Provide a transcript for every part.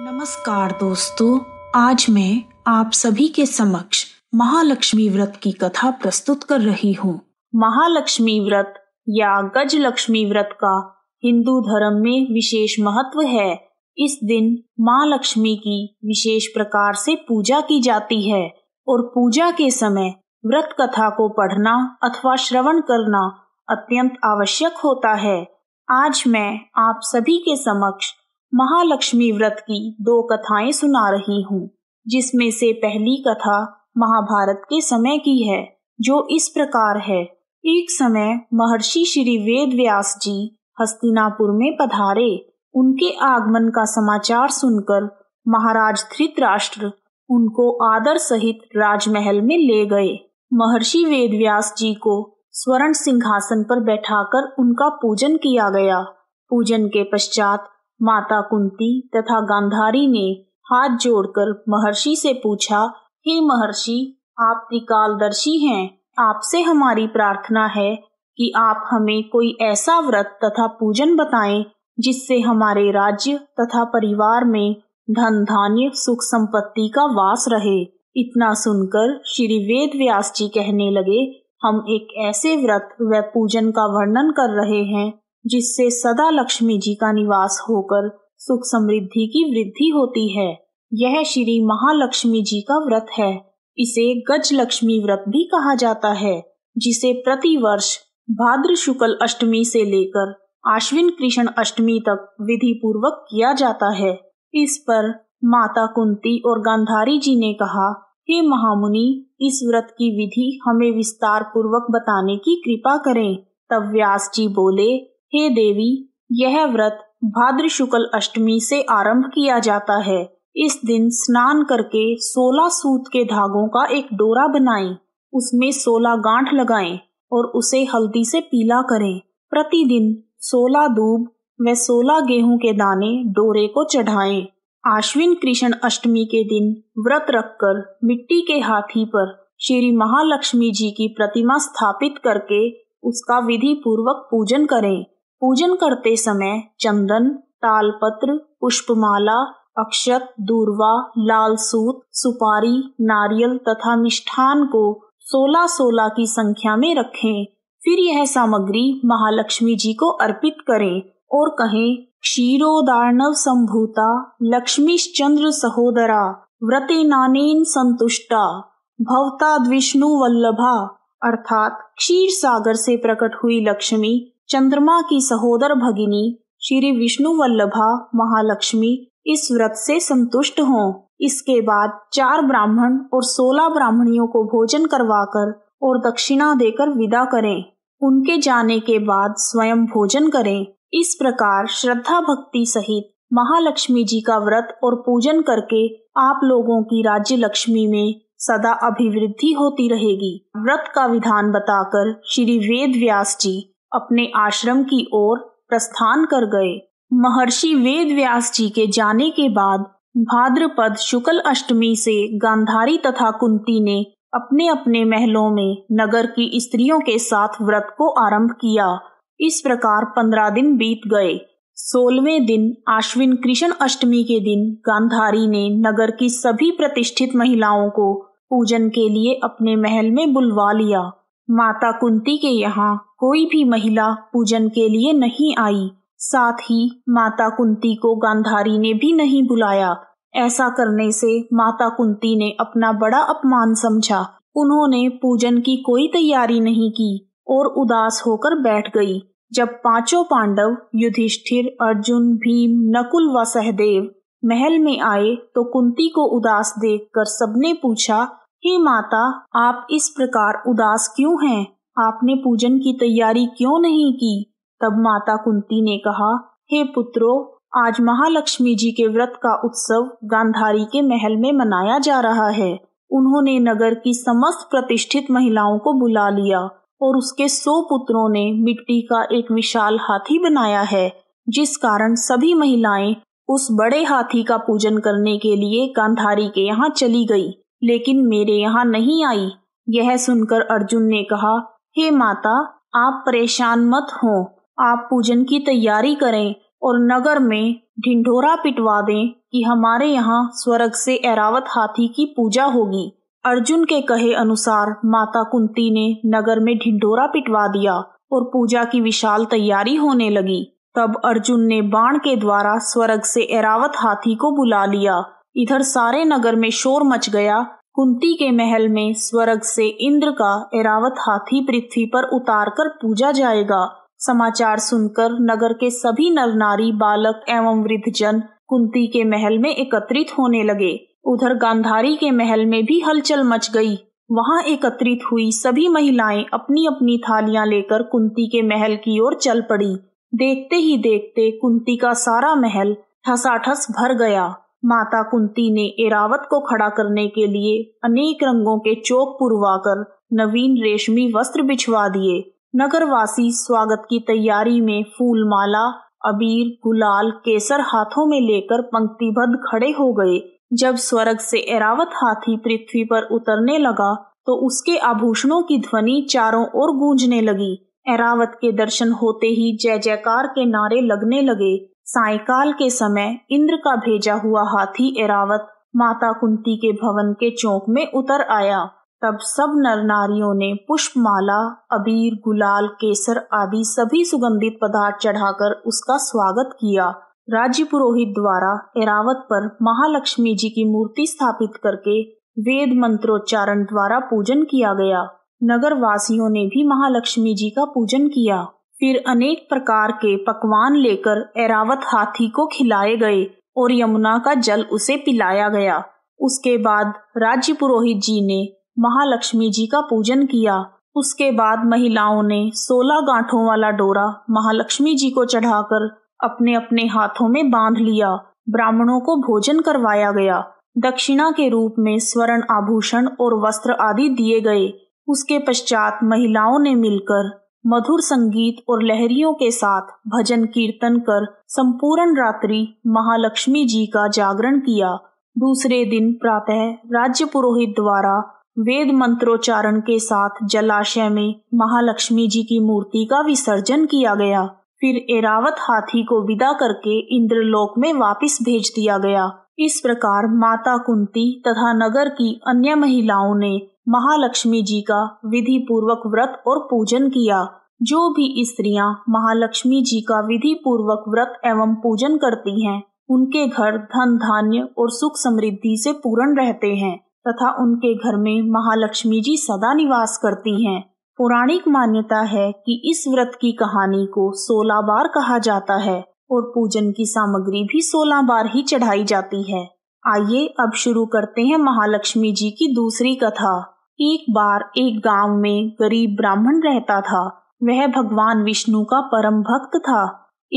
नमस्कार दोस्तों आज मैं आप सभी के समक्ष महालक्ष्मी व्रत की कथा प्रस्तुत कर रही हूँ महालक्ष्मी व्रत या गज लक्ष्मी व्रत का हिंदू धर्म में विशेष महत्व है इस दिन माँ लक्ष्मी की विशेष प्रकार से पूजा की जाती है और पूजा के समय व्रत कथा को पढ़ना अथवा श्रवण करना अत्यंत आवश्यक होता है आज मैं आप सभी के समक्ष महालक्ष्मी व्रत की दो कथाएं सुना रही हूँ जिसमें से पहली कथा महाभारत के समय की है जो इस प्रकार है एक समय महर्षि श्री वेद व्यास जी हस्तिनापुर में पधारे उनके आगमन का समाचार सुनकर महाराज धृतराष्ट्र उनको आदर सहित राजमहल में ले गए महर्षि वेद व्यास जी को स्वर्ण सिंहासन पर बैठाकर उनका पूजन किया गया पूजन के पश्चात माता कुंती तथा गांधारी ने हाथ जोड़कर महर्षि से पूछा हे महर्षि आप त्रिकालदर्शी हैं आपसे हमारी प्रार्थना है कि आप हमें कोई ऐसा व्रत तथा पूजन बताएं जिससे हमारे राज्य तथा परिवार में धन धान्य सुख संपत्ति का वास रहे इतना सुनकर श्री वेद व्यास जी कहने लगे हम एक ऐसे व्रत व पूजन का वर्णन कर रहे हैं जिससे सदा लक्ष्मी जी का निवास होकर सुख समृद्धि की वृद्धि होती है यह श्री महालक्ष्मी जी का व्रत है इसे गज लक्ष्मी व्रत भी कहा जाता है जिसे प्रति वर्ष भाद्र शुक्ल अष्टमी से लेकर आश्विन कृष्ण अष्टमी तक विधि पूर्वक किया जाता है इस पर माता कुंती और गांधारी जी ने कहा हे महामुनि इस व्रत की विधि हमें विस्तार पूर्वक बताने की कृपा करें तब व्यास जी बोले हे देवी यह व्रत भाद्र शुक्ल अष्टमी से आरंभ किया जाता है इस दिन स्नान करके सोलह सूत के धागों का एक डोरा बनाएं, उसमें सोलह गांठ लगाएं और उसे हल्दी से पीला करें प्रतिदिन सोलह दूब व सोलह गेहूं के दाने डोरे को चढ़ाएं। आश्विन कृष्ण अष्टमी के दिन व्रत रखकर मिट्टी के हाथी पर श्री महालक्ष्मी जी की प्रतिमा स्थापित करके उसका विधि पूर्वक पूजन करें पूजन करते समय चंदन तालपत्र पुष्पमाला अक्षत दूरवा लाल सूत सुपारी नारियल तथा मिष्ठान को सोलह सोलह की संख्या में रखें फिर यह सामग्री महालक्ष्मी जी को अर्पित करें और कहें क्षीरो दानव संभूता चंद्र सहोदरा व्रते नानेन संतुष्टा भवता विष्णु वल्लभा अर्थात क्षीर सागर से प्रकट हुई लक्ष्मी चंद्रमा की सहोदर भगिनी श्री विष्णु वल्लभा महालक्ष्मी इस व्रत से संतुष्ट हों इसके बाद चार ब्राह्मण और सोलह ब्राह्मणियों को भोजन करवाकर और दक्षिणा देकर विदा करें उनके जाने के बाद स्वयं भोजन करें इस प्रकार श्रद्धा भक्ति सहित महालक्ष्मी जी का व्रत और पूजन करके आप लोगों की राज्य लक्ष्मी में सदा अभिवृद्धि होती रहेगी व्रत का विधान बताकर श्री वेद व्यास जी अपने आश्रम की ओर प्रस्थान कर गए महर्षि वेद व्यास जी के जाने के बाद भाद्रपद शुक्ल अष्टमी से गांधारी तथा कुंती ने अपने अपने महलों में नगर की स्त्रियों के साथ व्रत को आरंभ किया इस प्रकार पंद्रह दिन बीत गए सोलवे दिन आश्विन कृष्ण अष्टमी के दिन गांधारी ने नगर की सभी प्रतिष्ठित महिलाओं को पूजन के लिए अपने महल में बुलवा लिया माता कुंती के यहाँ कोई भी महिला पूजन के लिए नहीं आई साथ ही माता कुंती को गांधारी ने भी नहीं बुलाया ऐसा करने से माता कुंती ने अपना बड़ा अपमान समझा उन्होंने पूजन की कोई तैयारी नहीं की और उदास होकर बैठ गई जब पांचों पांडव युधिष्ठिर अर्जुन भीम नकुल व सहदेव महल में आए तो कुंती को उदास देखकर सबने पूछा हे माता आप इस प्रकार उदास क्यों हैं? आपने पूजन की तैयारी क्यों नहीं की तब माता कुंती ने कहा हे पुत्रो आज महालक्ष्मी जी के व्रत का उत्सव गांधारी के महल में मनाया जा रहा है उन्होंने नगर की समस्त प्रतिष्ठित महिलाओं को बुला लिया और उसके सौ पुत्रों ने मिट्टी का एक विशाल हाथी बनाया है जिस कारण सभी महिलाएं उस बड़े हाथी का पूजन करने के लिए गांधारी के यहाँ चली गई लेकिन मेरे यहाँ नहीं आई यह सुनकर अर्जुन ने कहा हे माता आप परेशान मत हो आप पूजन की तैयारी करें और नगर में ढिंढोरा पिटवा दें कि हमारे यहाँ स्वर्ग से एरावत हाथी की पूजा होगी अर्जुन के कहे अनुसार माता कुंती ने नगर में ढिंढोरा पिटवा दिया और पूजा की विशाल तैयारी होने लगी तब अर्जुन ने बाण के द्वारा स्वर्ग से एरावत हाथी को बुला लिया इधर सारे नगर में शोर मच गया कुंती के महल में स्वर्ग से इंद्र का एरावत हाथी पृथ्वी पर उतार कर पूजा जाएगा समाचार सुनकर नगर के सभी नर नारी बालक एवं वृद्ध जन कुंती के महल में एकत्रित होने लगे उधर गांधारी के महल में भी हलचल मच गई वहां एकत्रित हुई सभी महिलाएं अपनी अपनी थालियां लेकर कुंती के महल की ओर चल पड़ी देखते ही देखते कुंती का सारा महल ठसाठस भर गया माता कुंती ने एरावत को खड़ा करने के लिए अनेक रंगों के चौक पुरवाकर नवीन रेशमी वस्त्र बिछवा दिए नगरवासी स्वागत की तैयारी में फूलमाला अबीर गुलाल केसर हाथों में लेकर पंक्तिबद्ध खड़े हो गए जब स्वर्ग से एरावत हाथी पृथ्वी पर उतरने लगा तो उसके आभूषणों की ध्वनि चारों ओर गूंजने लगी एरावत के दर्शन होते ही जय जयकार के नारे लगने लगे सायकाल के समय इंद्र का भेजा हुआ हाथी एरावत माता कुंती के भवन के चौक में उतर आया तब सब नर नारियों ने पुष्पमाला अबीर गुलाल केसर आदि सभी सुगंधित पदार्थ चढ़ाकर उसका स्वागत किया राज्य पुरोहित द्वारा एरावत पर महालक्ष्मी जी की मूर्ति स्थापित करके वेद मंत्रोच्चारण द्वारा पूजन किया गया नगर वासियों ने भी महालक्ष्मी जी का पूजन किया फिर अनेक प्रकार के पकवान लेकर एरावत हाथी को खिलाए गए और यमुना का जल उसे पिलाया गया उसके बाद राज्य पुरोहित जी ने महालक्ष्मी जी का पूजन किया उसके बाद महिलाओं ने सोलह गांठों वाला डोरा महालक्ष्मी जी को चढ़ाकर अपने अपने हाथों में बांध लिया ब्राह्मणों को भोजन करवाया गया दक्षिणा के रूप में स्वर्ण आभूषण और वस्त्र आदि दिए गए उसके पश्चात महिलाओं ने मिलकर मधुर संगीत और लहरियों के साथ भजन कीर्तन कर संपूर्ण रात्रि महालक्ष्मी जी का जागरण किया दूसरे दिन प्रातः राज्य पुरोहित द्वारा वेद मंत्रोच्चारण के साथ जलाशय में महालक्ष्मी जी की मूर्ति का विसर्जन किया गया फिर एरावत हाथी को विदा करके इंद्रलोक में वापस भेज दिया गया इस प्रकार माता कुंती तथा नगर की अन्य महिलाओं ने महालक्ष्मी जी का विधि पूर्वक व्रत और पूजन किया जो भी स्त्रियां महालक्ष्मी जी का विधि पूर्वक व्रत एवं पूजन करती हैं, उनके घर धन धान्य और सुख समृद्धि से पूर्ण रहते हैं तथा उनके घर में महालक्ष्मी जी सदा निवास करती हैं। पौराणिक मान्यता है कि इस व्रत की कहानी को सोलह बार कहा जाता है और पूजन की सामग्री भी सोलह बार ही चढ़ाई जाती है आइए अब शुरू करते हैं महालक्ष्मी जी की दूसरी कथा एक बार एक गांव में गरीब ब्राह्मण रहता था वह भगवान विष्णु का परम भक्त था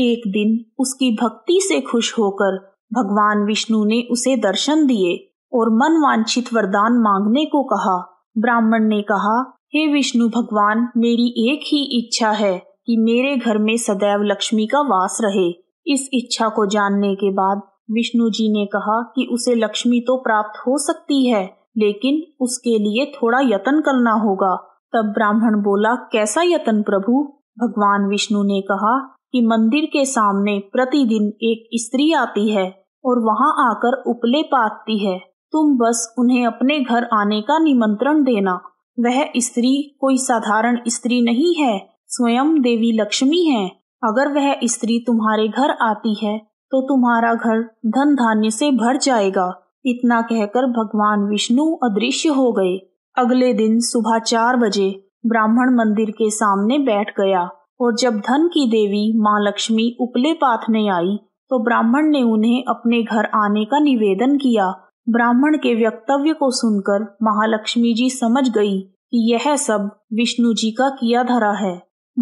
एक दिन उसकी भक्ति से खुश होकर भगवान विष्णु ने उसे दर्शन दिए और मन वांछित वरदान मांगने को कहा ब्राह्मण ने कहा हे विष्णु भगवान मेरी एक ही इच्छा है कि मेरे घर में सदैव लक्ष्मी का वास रहे इस इच्छा को जानने के बाद विष्णु जी ने कहा कि उसे लक्ष्मी तो प्राप्त हो सकती है लेकिन उसके लिए थोड़ा यत्न करना होगा तब ब्राह्मण बोला कैसा यत्न प्रभु भगवान विष्णु ने कहा कि मंदिर के सामने प्रतिदिन एक स्त्री आती है और वहां आकर उपले पाती है तुम बस उन्हें अपने घर आने का निमंत्रण देना वह स्त्री कोई साधारण स्त्री नहीं है स्वयं देवी लक्ष्मी है अगर वह स्त्री तुम्हारे घर आती है तो तुम्हारा घर धन धान्य से भर जाएगा इतना कहकर भगवान विष्णु अदृश्य हो गए अगले दिन सुबह चार बजे ब्राह्मण मंदिर के सामने बैठ गया और जब धन की देवी माँ लक्ष्मी उपले पाथ में आई तो ब्राह्मण ने उन्हें अपने घर आने का निवेदन किया ब्राह्मण के वक्तव्य को सुनकर महालक्ष्मी जी समझ गई कि यह सब विष्णु जी का किया धरा है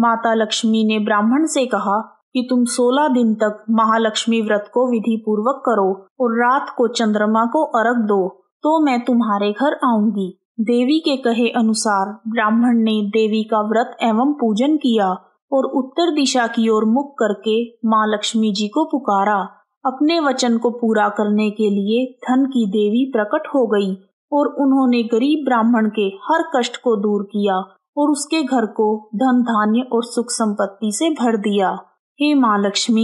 माता लक्ष्मी ने ब्राह्मण से कहा कि तुम सोलह दिन तक महालक्ष्मी व्रत को विधि पूर्वक करो और रात को चंद्रमा को अर्घ दो तो मैं तुम्हारे घर आऊंगी देवी के कहे अनुसार ब्राह्मण ने देवी का व्रत एवं पूजन किया और उत्तर दिशा की ओर मुख करके माँ लक्ष्मी जी को पुकारा अपने वचन को पूरा करने के लिए धन की देवी प्रकट हो गई और उन्होंने गरीब ब्राह्मण के हर कष्ट को दूर किया और उसके घर को धन धान्य और सुख संपत्ति से भर दिया हे माँ लक्ष्मी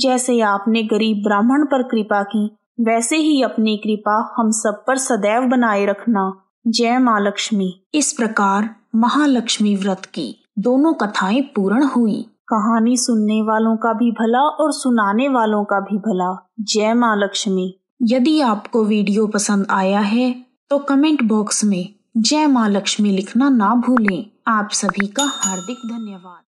जैसे आपने गरीब ब्राह्मण पर कृपा की वैसे ही अपनी कृपा हम सब पर सदैव बनाए रखना जय माँ लक्ष्मी इस प्रकार महालक्ष्मी व्रत की दोनों कथाएं पूर्ण हुई कहानी सुनने वालों का भी भला और सुनाने वालों का भी भला जय माँ लक्ष्मी यदि आपको वीडियो पसंद आया है तो कमेंट बॉक्स में जय माँ लक्ष्मी लिखना ना भूलें आप सभी का हार्दिक धन्यवाद